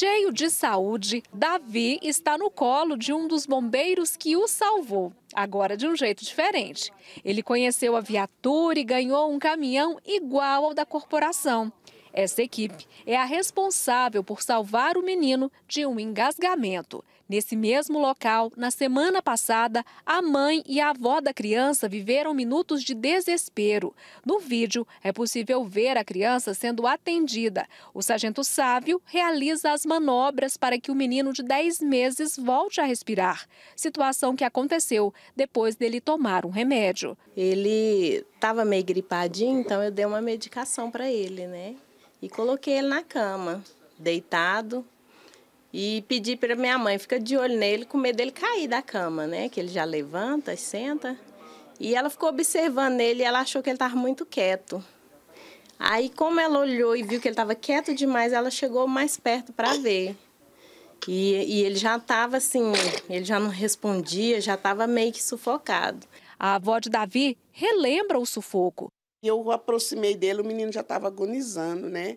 Cheio de saúde, Davi está no colo de um dos bombeiros que o salvou, agora de um jeito diferente. Ele conheceu a viatura e ganhou um caminhão igual ao da corporação. Essa equipe é a responsável por salvar o menino de um engasgamento. Nesse mesmo local, na semana passada, a mãe e a avó da criança viveram minutos de desespero. No vídeo, é possível ver a criança sendo atendida. O sargento Sávio realiza as manobras para que o menino de 10 meses volte a respirar. Situação que aconteceu depois dele tomar um remédio. Ele estava meio gripadinho, então eu dei uma medicação para ele, né? E coloquei ele na cama, deitado, e pedi para minha mãe ficar de olho nele, com medo dele cair da cama, né? Que ele já levanta e senta. E ela ficou observando ele e ela achou que ele estava muito quieto. Aí, como ela olhou e viu que ele estava quieto demais, ela chegou mais perto para ver. E, e, ele já estava assim, ele já não respondia, já estava meio que sufocado. A avó de Davi relembra o sufoco. Eu aproximei dele, o menino já estava agonizando, né?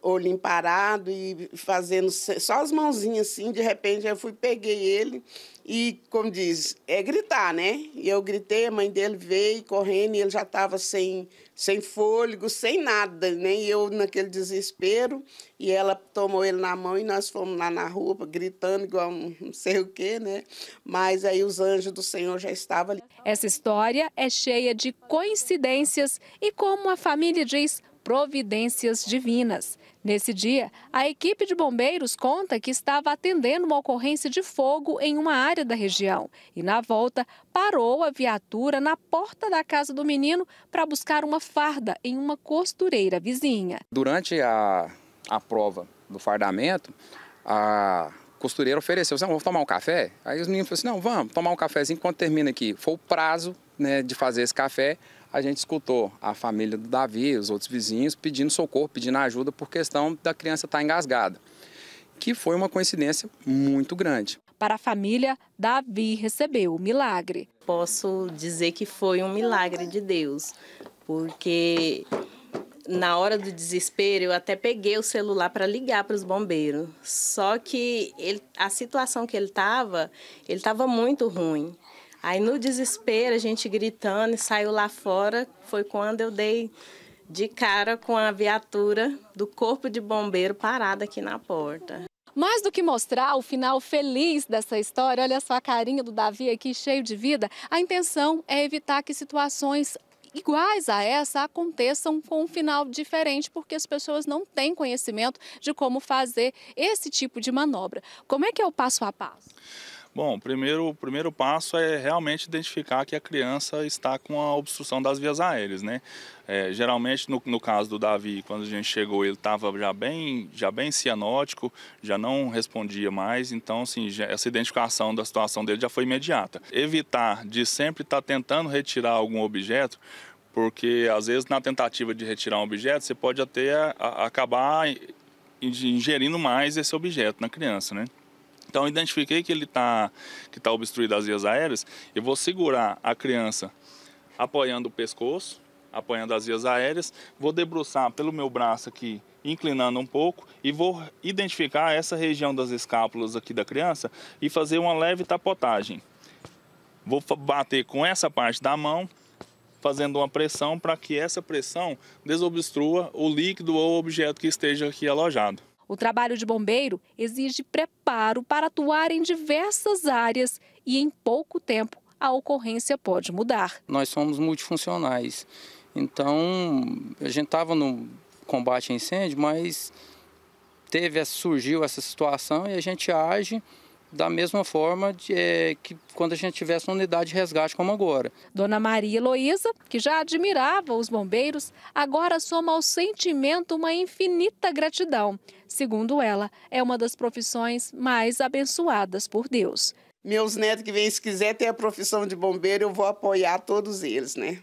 olho parado e fazendo só as mãozinhas assim. De repente eu fui, peguei ele e, como diz, é gritar, né? E eu gritei, a mãe dele veio correndo e ele já estava sem, sem fôlego, sem nada, né? E eu naquele desespero. E ela tomou ele na mão e nós fomos lá na rua gritando igual um, não sei o quê, né? Mas aí os anjos do Senhor já estavam ali. Essa história é cheia de coincidências e, como a família diz, providências divinas. Nesse dia, a equipe de bombeiros conta que estava atendendo uma ocorrência de fogo em uma área da região e, na volta, parou a viatura na porta da casa do menino para buscar uma farda em uma costureira vizinha. Durante a, a prova do fardamento, a costureira ofereceu: vamos tomar um café? Aí os meninos falaram assim: não, vamos tomar um cafezinho quando termina aqui. Foi o prazo né, de fazer esse café a gente escutou a família do Davi, os outros vizinhos, pedindo socorro, pedindo ajuda por questão da criança estar tá engasgada, que foi uma coincidência muito grande. Para a família, Davi recebeu o milagre. Posso dizer que foi um milagre de Deus, porque na hora do desespero, eu até peguei o celular para ligar para os bombeiros. Só que ele, a situação que ele estava, ele estava muito ruim. Aí no desespero, a gente gritando e saiu lá fora, foi quando eu dei de cara com a viatura do Corpo de Bombeiro parada aqui na porta. Mais do que mostrar o final feliz dessa história, olha só a carinha do Davi aqui cheio de vida, a intenção é evitar que situações iguais a essa aconteçam com um final diferente, porque as pessoas não têm conhecimento de como fazer esse tipo de manobra. Como é que é o passo a passo? Bom, primeiro, o primeiro passo é realmente identificar que a criança está com a obstrução das vias aéreas, né? É, geralmente, no, no caso do Davi, quando a gente chegou, ele estava já bem, já bem cianótico, já não respondia mais, então, assim, já, essa identificação da situação dele já foi imediata. Evitar de sempre estar tá tentando retirar algum objeto, porque às vezes na tentativa de retirar um objeto, você pode até a, a, acabar ingerindo mais esse objeto na criança, né? Então, identifiquei que ele está que tá obstruído as vias aéreas, eu vou segurar a criança apoiando o pescoço, apoiando as vias aéreas, vou debruçar pelo meu braço aqui, inclinando um pouco e vou identificar essa região das escápulas aqui da criança e fazer uma leve tapotagem. Vou bater com essa parte da mão, fazendo uma pressão para que essa pressão desobstrua o líquido ou objeto que esteja aqui alojado. O trabalho de bombeiro exige preparo para atuar em diversas áreas e em pouco tempo a ocorrência pode mudar. Nós somos multifuncionais, então a gente estava no combate a incêndio, mas teve surgiu essa situação e a gente age da mesma forma de, é, que quando a gente tivesse uma unidade de resgate como agora. Dona Maria Heloísa, que já admirava os bombeiros, agora soma ao sentimento uma infinita gratidão. Segundo ela, é uma das profissões mais abençoadas por Deus. Meus netos que vêm, se quiser ter a profissão de bombeiro, eu vou apoiar todos eles, né?